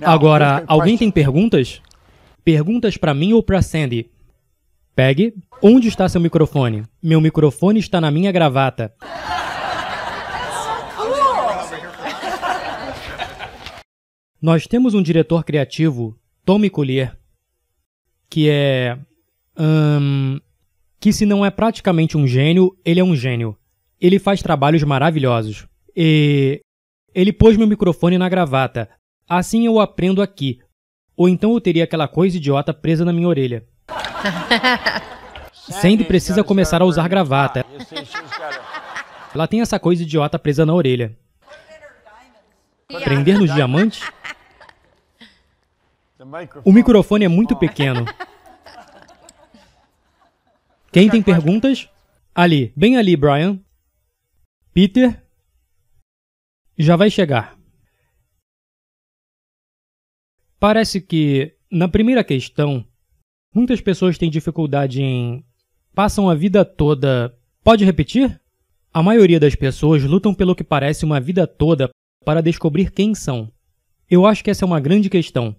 Agora, alguém tem perguntas? Perguntas para mim ou para Sandy? Pegue. Onde está seu microfone? Meu microfone está na minha gravata. Nós temos um diretor criativo, Tommy Collier, que é. Hum, que se não é praticamente um gênio, ele é um gênio. Ele faz trabalhos maravilhosos. E. Ele pôs meu microfone na gravata, Assim eu aprendo aqui. Ou então eu teria aquela coisa idiota presa na minha orelha. Sandy precisa começar a usar gravata. Ah, Ela tem essa coisa idiota presa na orelha. Prender nos diamantes? O microfone é muito pequeno. Quem tem perguntas? Ali, bem ali, Brian. Peter. Já vai chegar. Parece que, na primeira questão, muitas pessoas têm dificuldade em. passam a vida toda. Pode repetir? A maioria das pessoas lutam pelo que parece uma vida toda para descobrir quem são. Eu acho que essa é uma grande questão.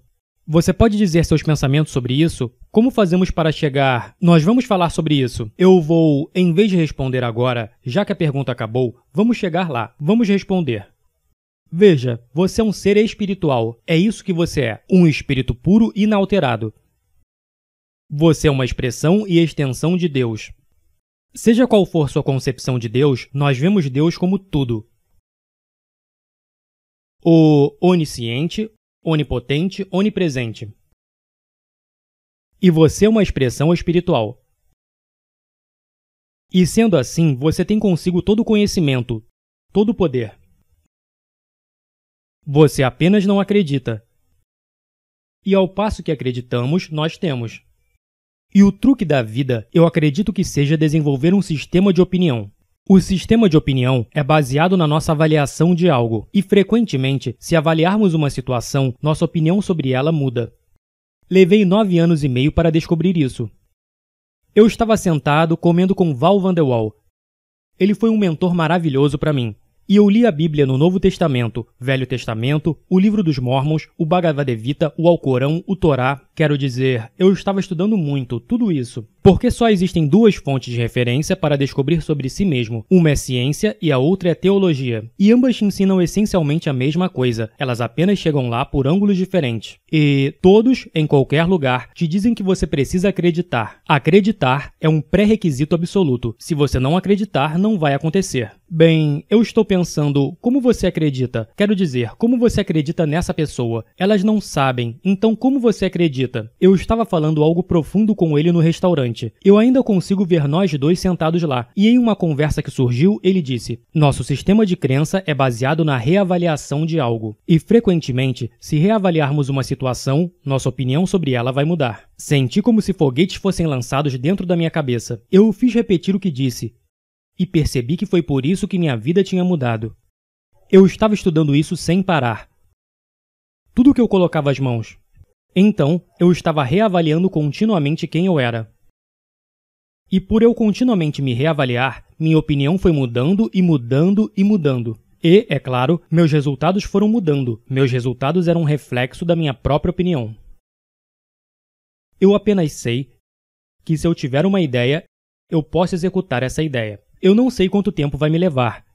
Você pode dizer seus pensamentos sobre isso? Como fazemos para chegar? Nós vamos falar sobre isso. Eu vou, em vez de responder agora, já que a pergunta acabou, vamos chegar lá. Vamos responder. Veja, você é um ser espiritual. É isso que você é: um espírito puro e inalterado. Você é uma expressão e extensão de Deus. Seja qual for sua concepção de Deus, nós vemos Deus como tudo: o onisciente, onipotente, onipresente. E você é uma expressão espiritual. E sendo assim, você tem consigo todo o conhecimento, todo o poder. Você apenas não acredita. E ao passo que acreditamos, nós temos. E o truque da vida, eu acredito que seja desenvolver um sistema de opinião. O sistema de opinião é baseado na nossa avaliação de algo, e frequentemente, se avaliarmos uma situação, nossa opinião sobre ela muda. Levei nove anos e meio para descobrir isso. Eu estava sentado comendo com Val Van de Waal. Ele foi um mentor maravilhoso para mim, e eu li a Bíblia no Novo Testamento, Velho Testamento, o Livro dos Mormons, o Bhagavad Gita, o Alcorão, o Torá, Quero dizer, eu estava estudando muito tudo isso, porque só existem duas fontes de referência para descobrir sobre si mesmo. Uma é ciência e a outra é teologia. E ambas te ensinam essencialmente a mesma coisa, elas apenas chegam lá por ângulos diferentes. E todos, em qualquer lugar, te dizem que você precisa acreditar. Acreditar é um pré-requisito absoluto. Se você não acreditar, não vai acontecer. Bem, eu estou pensando como você acredita. Quero dizer, como você acredita nessa pessoa. Elas não sabem, então como você acredita? Rita. Eu estava falando algo profundo com ele no restaurante. Eu ainda consigo ver nós dois sentados lá. E em uma conversa que surgiu, ele disse: Nosso sistema de crença é baseado na reavaliação de algo. E frequentemente, se reavaliarmos uma situação, nossa opinião sobre ela vai mudar. Senti como se foguetes fossem lançados dentro da minha cabeça. Eu o fiz repetir o que disse. E percebi que foi por isso que minha vida tinha mudado. Eu estava estudando isso sem parar. Tudo que eu colocava as mãos, então, eu estava reavaliando continuamente quem eu era. E por eu continuamente me reavaliar, minha opinião foi mudando e mudando e mudando. E, é claro, meus resultados foram mudando, meus resultados eram um reflexo da minha própria opinião. Eu apenas sei que se eu tiver uma ideia, eu posso executar essa ideia. Eu não sei quanto tempo vai me levar.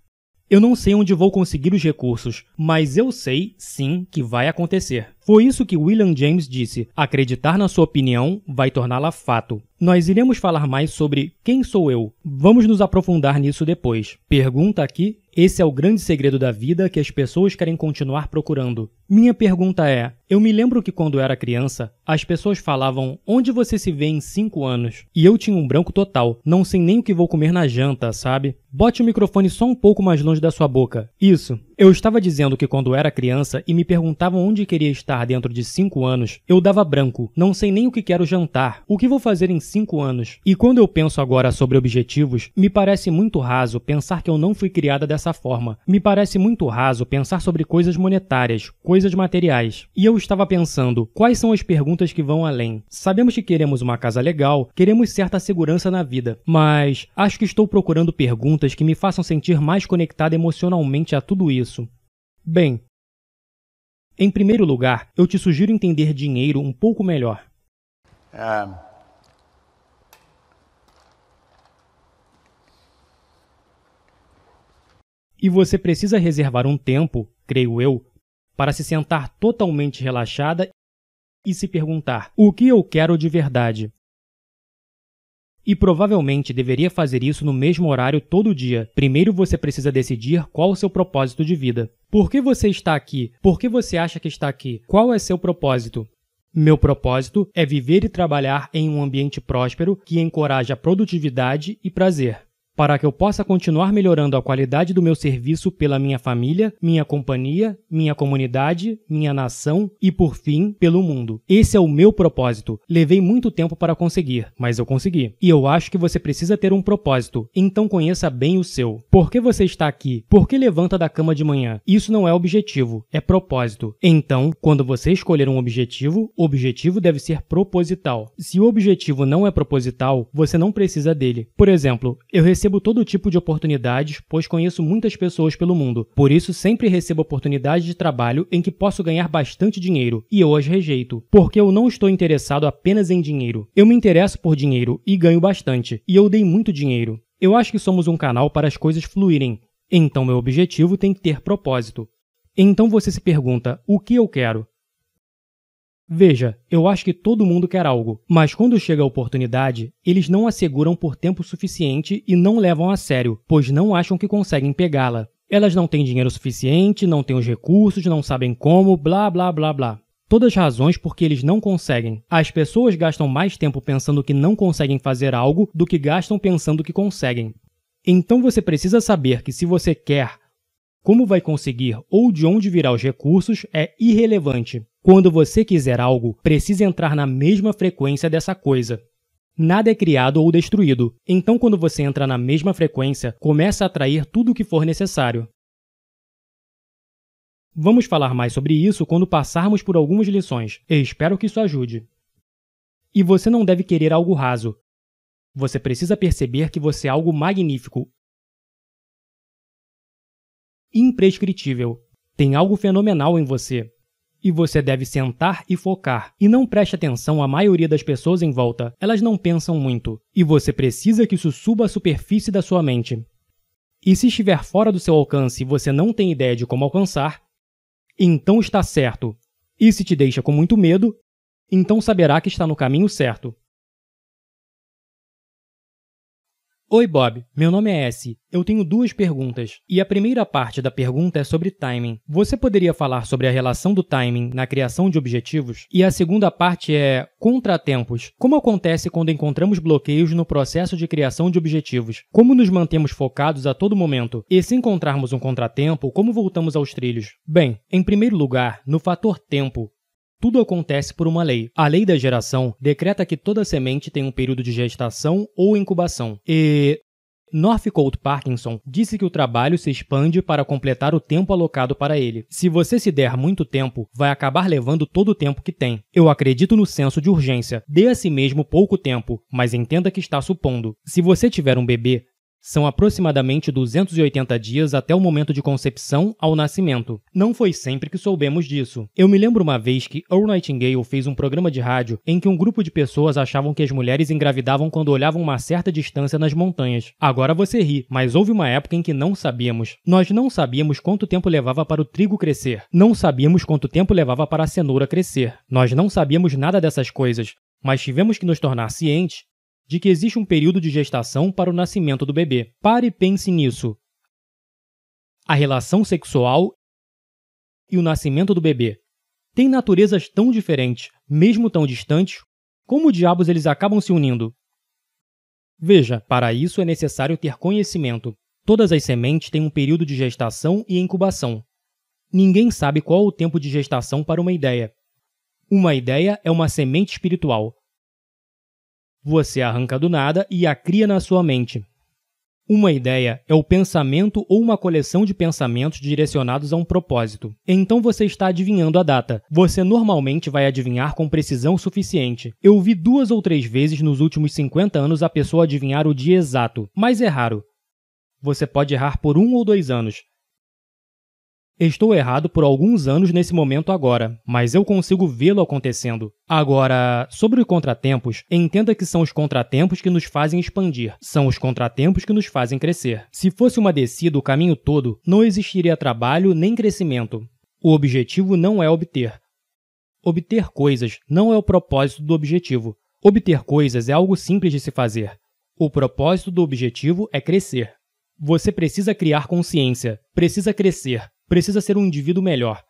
Eu não sei onde vou conseguir os recursos, mas eu sei sim que vai acontecer. Foi isso que William James disse: acreditar na sua opinião vai torná-la fato. Nós iremos falar mais sobre quem sou eu. Vamos nos aprofundar nisso depois. Pergunta aqui: esse é o grande segredo da vida que as pessoas querem continuar procurando. Minha pergunta é: eu me lembro que quando era criança, as pessoas falavam onde você se vê em 5 anos? E eu tinha um branco total, não sei nem o que vou comer na janta, sabe? Bote o microfone só um pouco mais longe da sua boca. Isso. Eu estava dizendo que quando era criança e me perguntavam onde queria estar dentro de 5 anos, eu dava branco, não sei nem o que quero jantar, o que vou fazer em 5 anos. E quando eu penso agora sobre objetivos, me parece muito raso pensar que eu não fui criada dessa forma. Me parece muito raso pensar sobre coisas monetárias, coisas materiais. E eu estava pensando, quais são as perguntas que vão além? Sabemos que queremos uma casa legal, queremos certa segurança na vida, mas acho que estou procurando perguntas que me façam sentir mais conectada emocionalmente a tudo isso isso? Bem, em primeiro lugar, eu te sugiro entender dinheiro um pouco melhor. Um, ah, e você precisa reservar um tempo, creio eu, para se sentar totalmente relaxada e se perguntar: o que eu quero de verdade? E provavelmente deveria fazer isso no mesmo horário todo dia. Primeiro você precisa decidir qual o seu propósito de vida. Por que você está aqui? Por que você acha que está aqui? Qual é seu propósito? Meu propósito é viver e trabalhar em um ambiente próspero que encoraja produtividade e prazer para que eu possa continuar melhorando a qualidade do meu serviço pela minha família, minha companhia, minha comunidade, minha nação e, por fim, pelo mundo. Esse é o meu propósito. Levei muito tempo para conseguir, mas eu consegui. E eu acho que você precisa ter um propósito, então conheça bem o seu. Por que você está aqui? Por que levanta da cama de manhã? Isso não é objetivo, é propósito. Então, quando você escolher um objetivo, o objetivo deve ser proposital. Se o objetivo não é proposital, você não precisa dele. Por exemplo, eu recebi recebo todo tipo de oportunidades, pois conheço muitas pessoas pelo mundo. Por isso, sempre recebo oportunidades de trabalho em que posso ganhar bastante dinheiro, e eu as rejeito, porque eu não estou interessado apenas em dinheiro. Eu me interesso por dinheiro e ganho bastante, e eu dei muito dinheiro. Eu acho que somos um canal para as coisas fluírem, então meu objetivo tem que ter propósito. Então você se pergunta: o que eu quero? Veja, eu acho que todo mundo quer algo, mas quando chega a oportunidade, eles não asseguram por tempo suficiente e não levam a sério, pois não acham que conseguem pegá-la. Elas não têm dinheiro suficiente, não têm os recursos, não sabem como, blá blá blá blá. Todas as razões porque eles não conseguem. As pessoas gastam mais tempo pensando que não conseguem fazer algo do que gastam pensando que conseguem. Então você precisa saber que se você quer como vai conseguir ou de onde virá os recursos é irrelevante. Quando você quiser algo, precisa entrar na mesma frequência dessa coisa. Nada é criado ou destruído, então, quando você entra na mesma frequência, começa a atrair tudo o que for necessário. Vamos falar mais sobre isso quando passarmos por algumas lições, e espero que isso ajude. E você não deve querer algo raso. Você precisa perceber que você é algo magnífico imprescritível. Tem algo fenomenal em você. E você deve sentar e focar. E não preste atenção à maioria das pessoas em volta. Elas não pensam muito. E você precisa que isso suba à superfície da sua mente. E se estiver fora do seu alcance e você não tem ideia de como alcançar, então está certo. E se te deixa com muito medo, então saberá que está no caminho certo. Oi, Bob. Meu nome é S. Eu tenho duas perguntas. E a primeira parte da pergunta é sobre timing. Você poderia falar sobre a relação do timing na criação de objetivos? E a segunda parte é contratempos. Como acontece quando encontramos bloqueios no processo de criação de objetivos? Como nos mantemos focados a todo momento? E se encontrarmos um contratempo, como voltamos aos trilhos? Bem, em primeiro lugar, no fator tempo, tudo acontece por uma lei. A lei da geração decreta que toda semente tem um período de gestação ou incubação. E Northcote Parkinson disse que o trabalho se expande para completar o tempo alocado para ele. Se você se der muito tempo, vai acabar levando todo o tempo que tem. Eu acredito no senso de urgência. Dê a si mesmo pouco tempo, mas entenda que está supondo. Se você tiver um bebê, são aproximadamente 280 dias até o momento de concepção ao nascimento. Não foi sempre que soubemos disso. Eu me lembro uma vez que Earl Nightingale fez um programa de rádio em que um grupo de pessoas achavam que as mulheres engravidavam quando olhavam uma certa distância nas montanhas. Agora você ri, mas houve uma época em que não sabíamos. Nós não sabíamos quanto tempo levava para o trigo crescer. Não sabíamos quanto tempo levava para a cenoura crescer. Nós não sabíamos nada dessas coisas mas tivemos que nos tornar cientes de que existe um período de gestação para o nascimento do bebê. Pare e pense nisso. A relação sexual e o nascimento do bebê têm naturezas tão diferentes, mesmo tão distantes, como diabos eles acabam se unindo? Veja, para isso é necessário ter conhecimento. Todas as sementes têm um período de gestação e incubação. Ninguém sabe qual o tempo de gestação para uma ideia. Uma ideia é uma semente espiritual, você arranca do nada e a cria na sua mente. Uma ideia é o pensamento ou uma coleção de pensamentos direcionados a um propósito. Então você está adivinhando a data. Você normalmente vai adivinhar com precisão suficiente. Eu vi duas ou três vezes nos últimos 50 anos a pessoa adivinhar o dia exato, mas é raro. Você pode errar por um ou dois anos, Estou errado por alguns anos nesse momento agora, mas eu consigo vê-lo acontecendo. Agora, sobre os contratempos, entenda que são os contratempos que nos fazem expandir, são os contratempos que nos fazem crescer. Se fosse uma descida o caminho todo, não existiria trabalho nem crescimento. O objetivo não é obter. Obter coisas não é o propósito do objetivo. Obter coisas é algo simples de se fazer. O propósito do objetivo é crescer. Você precisa criar consciência, precisa crescer, Precisa ser um indivíduo melhor.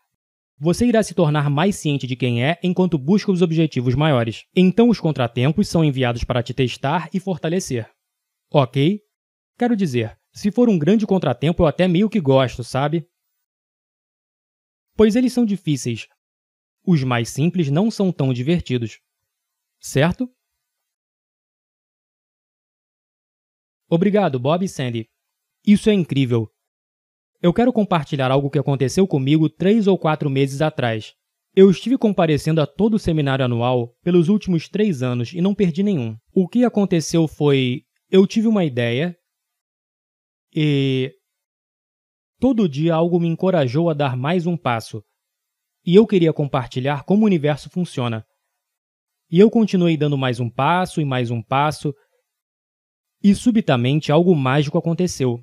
Você irá se tornar mais ciente de quem é enquanto busca os objetivos maiores. Então, os contratempos são enviados para te testar e fortalecer. Ok? Quero dizer, se for um grande contratempo, eu até meio que gosto, sabe? Pois eles são difíceis. Os mais simples não são tão divertidos. Certo? Obrigado, Bob e Sandy. Isso é incrível. Eu quero compartilhar algo que aconteceu comigo três ou quatro meses atrás. Eu estive comparecendo a todo o seminário anual pelos últimos três anos e não perdi nenhum. O que aconteceu foi: eu tive uma ideia e. Todo dia algo me encorajou a dar mais um passo. E eu queria compartilhar como o universo funciona. E eu continuei dando mais um passo e mais um passo. E subitamente algo mágico aconteceu.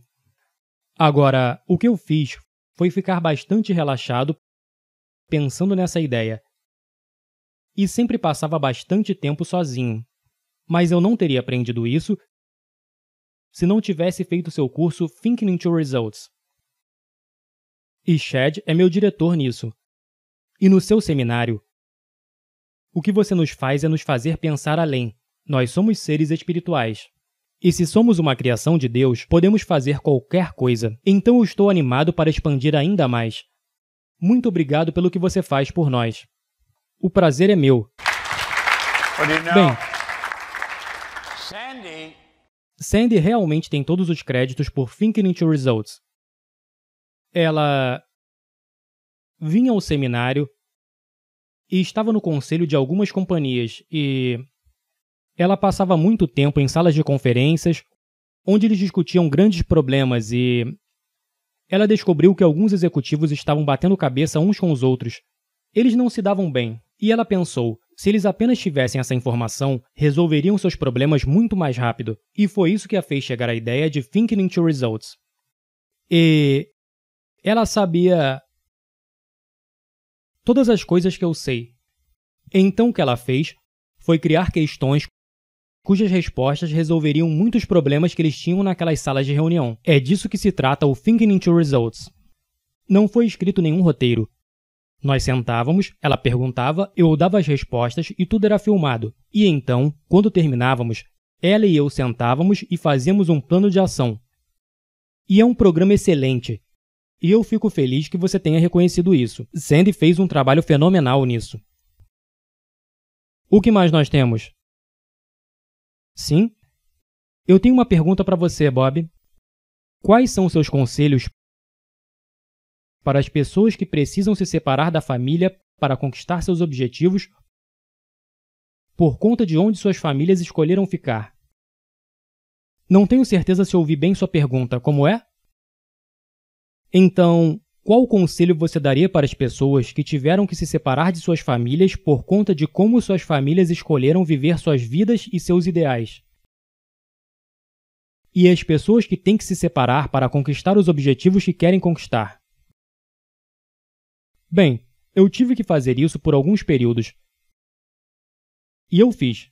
Agora, o que eu fiz foi ficar bastante relaxado pensando nessa ideia. E sempre passava bastante tempo sozinho. Mas eu não teria aprendido isso se não tivesse feito seu curso Thinking into Results. E Shed é meu diretor nisso. E no seu seminário, o que você nos faz é nos fazer pensar além. Nós somos seres espirituais. E se somos uma criação de Deus, podemos fazer qualquer coisa. Então eu estou animado para expandir ainda mais. Muito obrigado pelo que você faz por nós. O prazer é meu. Bem, Sandy... Sandy realmente tem todos os créditos por Thinking into Results. Ela vinha ao seminário e estava no conselho de algumas companhias e ela passava muito tempo em salas de conferências, onde eles discutiam grandes problemas e. Ela descobriu que alguns executivos estavam batendo cabeça uns com os outros. Eles não se davam bem, e ela pensou: se eles apenas tivessem essa informação, resolveriam seus problemas muito mais rápido, e foi isso que a fez chegar à ideia de Thinking into Results. E. Ela sabia. Todas as coisas que eu sei. Então o que ela fez foi criar questões cujas respostas resolveriam muitos problemas que eles tinham naquelas salas de reunião. É disso que se trata o Thinking into Results. Não foi escrito nenhum roteiro. Nós sentávamos, ela perguntava, eu dava as respostas e tudo era filmado. E então, quando terminávamos, ela e eu sentávamos e fazíamos um plano de ação. E é um programa excelente. E eu fico feliz que você tenha reconhecido isso. Sandy fez um trabalho fenomenal nisso. O que mais nós temos? Sim? Eu tenho uma pergunta para você, Bob. Quais são seus conselhos para as pessoas que precisam se separar da família para conquistar seus objetivos por conta de onde suas famílias escolheram ficar? Não tenho certeza se ouvi bem sua pergunta, como é? Então, qual conselho você daria para as pessoas que tiveram que se separar de suas famílias por conta de como suas famílias escolheram viver suas vidas e seus ideais? E as pessoas que têm que se separar para conquistar os objetivos que querem conquistar? Bem, eu tive que fazer isso por alguns períodos. E eu fiz.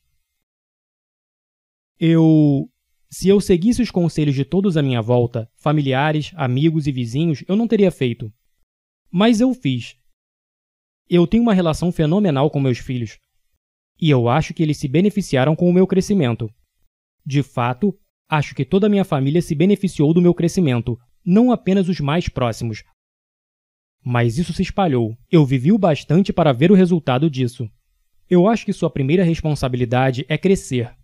Eu se eu seguisse os conselhos de todos à minha volta, familiares, amigos e vizinhos, eu não teria feito. Mas eu fiz. Eu tenho uma relação fenomenal com meus filhos. E eu acho que eles se beneficiaram com o meu crescimento. De fato, acho que toda a minha família se beneficiou do meu crescimento, não apenas os mais próximos. Mas isso se espalhou. Eu vivi o bastante para ver o resultado disso. Eu acho que sua primeira responsabilidade é crescer,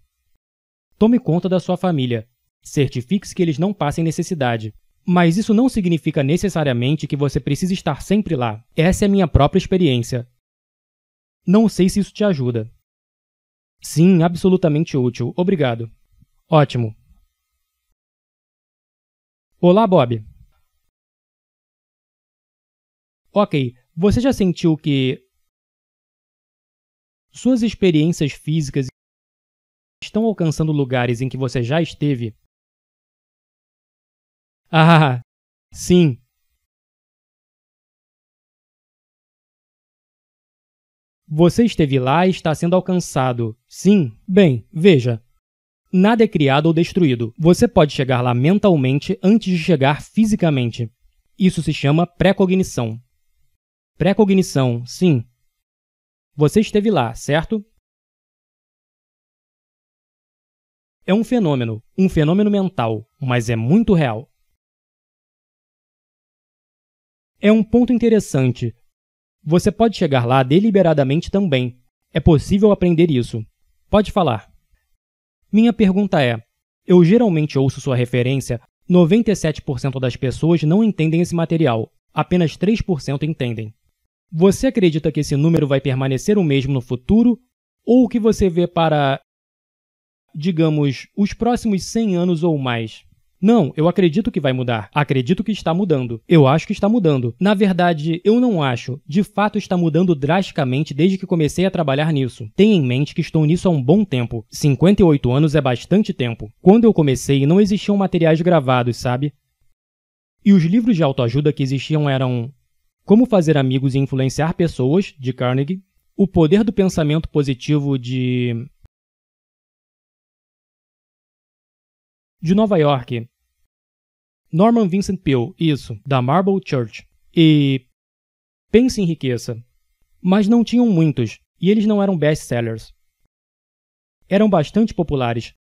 Tome conta da sua família. Certifique-se que eles não passem necessidade. Mas isso não significa necessariamente que você precisa estar sempre lá. Essa é a minha própria experiência. Não sei se isso te ajuda. Sim, absolutamente útil. Obrigado. Ótimo. Olá, Bob. Ok, você já sentiu que suas experiências físicas estão alcançando lugares em que você já esteve? Ah, sim. Você esteve lá e está sendo alcançado. Sim. Bem, veja. Nada é criado ou destruído. Você pode chegar lá mentalmente antes de chegar fisicamente. Isso se chama pré-cognição. cognição sim. Você esteve lá, certo? É um fenômeno, um fenômeno mental, mas é muito real. É um ponto interessante. Você pode chegar lá deliberadamente também. É possível aprender isso. Pode falar. Minha pergunta é: eu geralmente ouço sua referência, 97% das pessoas não entendem esse material, apenas 3% entendem. Você acredita que esse número vai permanecer o mesmo no futuro? Ou o que você vê para digamos, os próximos 100 anos ou mais. Não, eu acredito que vai mudar. Acredito que está mudando. Eu acho que está mudando. Na verdade, eu não acho. De fato, está mudando drasticamente desde que comecei a trabalhar nisso. Tenha em mente que estou nisso há um bom tempo. 58 anos é bastante tempo. Quando eu comecei, não existiam materiais gravados, sabe? E os livros de autoajuda que existiam eram Como Fazer Amigos e Influenciar Pessoas, de Carnegie, O Poder do Pensamento Positivo, de de Nova York. Norman Vincent Peale, isso, da Marble Church. E Pense em Riqueza. Mas não tinham muitos, e eles não eram best-sellers. Eram bastante populares,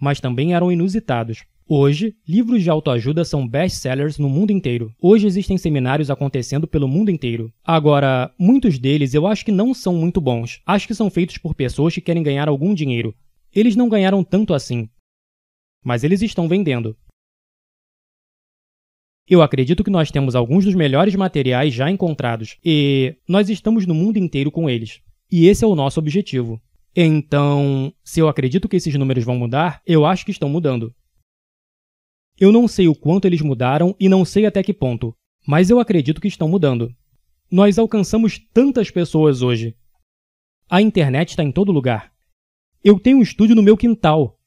mas também eram inusitados. Hoje, livros de autoajuda são best-sellers no mundo inteiro. Hoje existem seminários acontecendo pelo mundo inteiro. Agora, muitos deles eu acho que não são muito bons. Acho que são feitos por pessoas que querem ganhar algum dinheiro. Eles não ganharam tanto assim mas eles estão vendendo. Eu acredito que nós temos alguns dos melhores materiais já encontrados e nós estamos no mundo inteiro com eles. E esse é o nosso objetivo. Então, se eu acredito que esses números vão mudar, eu acho que estão mudando. Eu não sei o quanto eles mudaram e não sei até que ponto, mas eu acredito que estão mudando. Nós alcançamos tantas pessoas hoje. A internet está em todo lugar. Eu tenho um estúdio no meu quintal.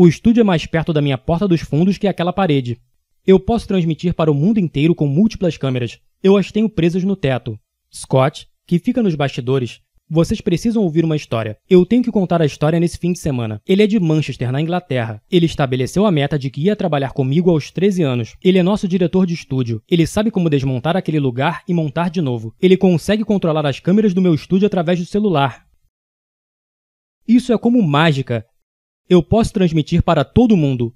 O estúdio é mais perto da minha porta dos fundos que aquela parede. Eu posso transmitir para o mundo inteiro com múltiplas câmeras. Eu as tenho presas no teto. Scott, que fica nos bastidores, vocês precisam ouvir uma história. Eu tenho que contar a história nesse fim de semana. Ele é de Manchester, na Inglaterra. Ele estabeleceu a meta de que ia trabalhar comigo aos 13 anos. Ele é nosso diretor de estúdio. Ele sabe como desmontar aquele lugar e montar de novo. Ele consegue controlar as câmeras do meu estúdio através do celular. Isso é como mágica eu posso transmitir para todo mundo.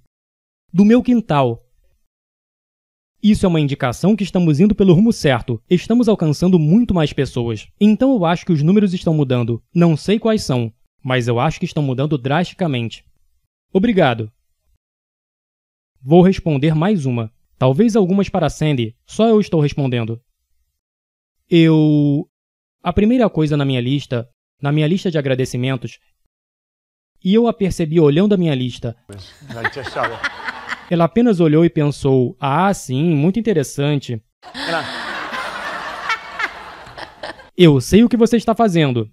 Do meu quintal. Isso é uma indicação que estamos indo pelo rumo certo. Estamos alcançando muito mais pessoas. Então eu acho que os números estão mudando. Não sei quais são, mas eu acho que estão mudando drasticamente. Obrigado. Vou responder mais uma. Talvez algumas para Sandy, só eu estou respondendo. Eu. A primeira coisa na minha lista, na minha lista de agradecimentos, e eu a percebi olhando a minha lista. Ela apenas olhou e pensou: Ah, sim, muito interessante. Eu sei o que você está fazendo.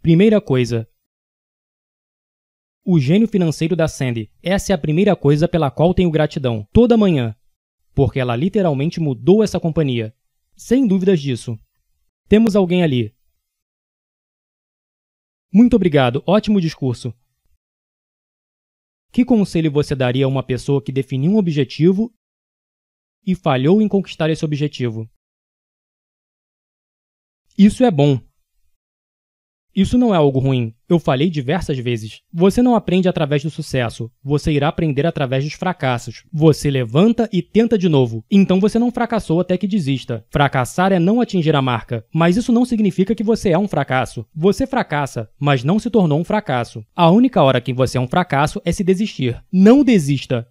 Primeira coisa. O gênio financeiro da Sandy. Essa é a primeira coisa pela qual tenho gratidão, toda manhã. Porque ela literalmente mudou essa companhia. Sem dúvidas disso. Temos alguém ali, muito obrigado, ótimo discurso. Que conselho você daria a uma pessoa que definiu um objetivo e falhou em conquistar esse objetivo? Isso é bom, isso não é algo ruim. Eu falei diversas vezes. Você não aprende através do sucesso. Você irá aprender através dos fracassos. Você levanta e tenta de novo. Então você não fracassou até que desista. Fracassar é não atingir a marca. Mas isso não significa que você é um fracasso. Você fracassa, mas não se tornou um fracasso. A única hora que você é um fracasso é se desistir. Não desista.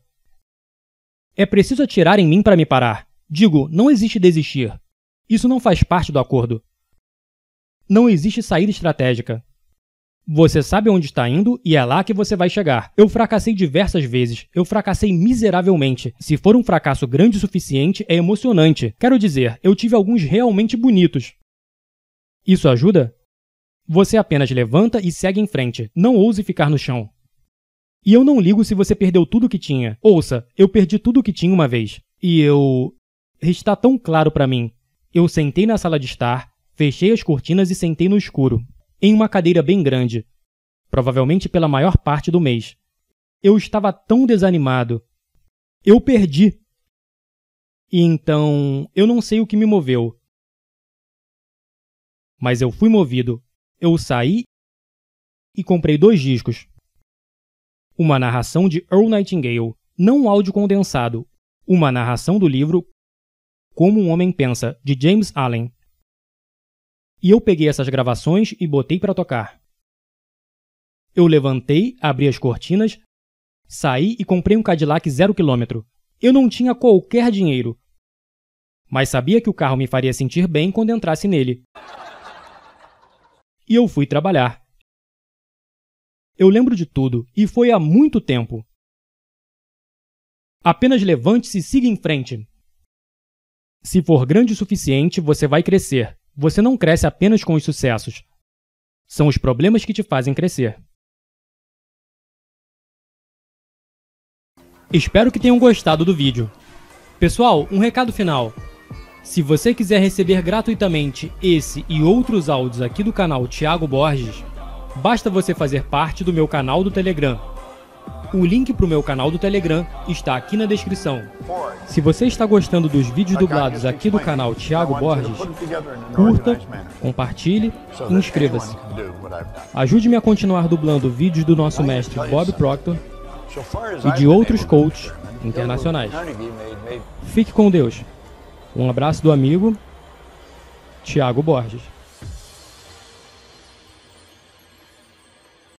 É preciso atirar em mim para me parar. Digo, não existe desistir. Isso não faz parte do acordo não existe saída estratégica. Você sabe onde está indo e é lá que você vai chegar. Eu fracassei diversas vezes, eu fracassei miseravelmente. Se for um fracasso grande o suficiente, é emocionante. Quero dizer, eu tive alguns realmente bonitos. Isso ajuda? Você apenas levanta e segue em frente, não ouse ficar no chão. E eu não ligo se você perdeu tudo o que tinha. Ouça, eu perdi tudo o que tinha uma vez. E eu. Está tão claro para mim. Eu sentei na sala de estar, Fechei as cortinas e sentei no escuro, em uma cadeira bem grande, provavelmente pela maior parte do mês. Eu estava tão desanimado. Eu perdi. E então, eu não sei o que me moveu. Mas eu fui movido. Eu saí e comprei dois discos. Uma narração de Earl Nightingale, não um áudio condensado. Uma narração do livro Como um Homem Pensa, de James Allen e eu peguei essas gravações e botei para tocar. Eu levantei, abri as cortinas, saí e comprei um Cadillac zero quilômetro. Eu não tinha qualquer dinheiro, mas sabia que o carro me faria sentir bem quando entrasse nele. E eu fui trabalhar. Eu lembro de tudo e foi há muito tempo. Apenas levante-se e siga em frente. Se for grande o suficiente, você vai crescer. Você não cresce apenas com os sucessos. São os problemas que te fazem crescer. Espero que tenham gostado do vídeo. Pessoal, um recado final. Se você quiser receber gratuitamente esse e outros áudios aqui do canal Thiago Borges, basta você fazer parte do meu canal do Telegram o link para o meu canal do Telegram está aqui na descrição. Se você está gostando dos vídeos dublados aqui do canal Thiago Borges, curta, compartilhe e inscreva-se. Ajude-me a continuar dublando vídeos do nosso mestre Bob Proctor e de outros coaches internacionais. Fique com Deus. Um abraço do amigo Thiago Borges.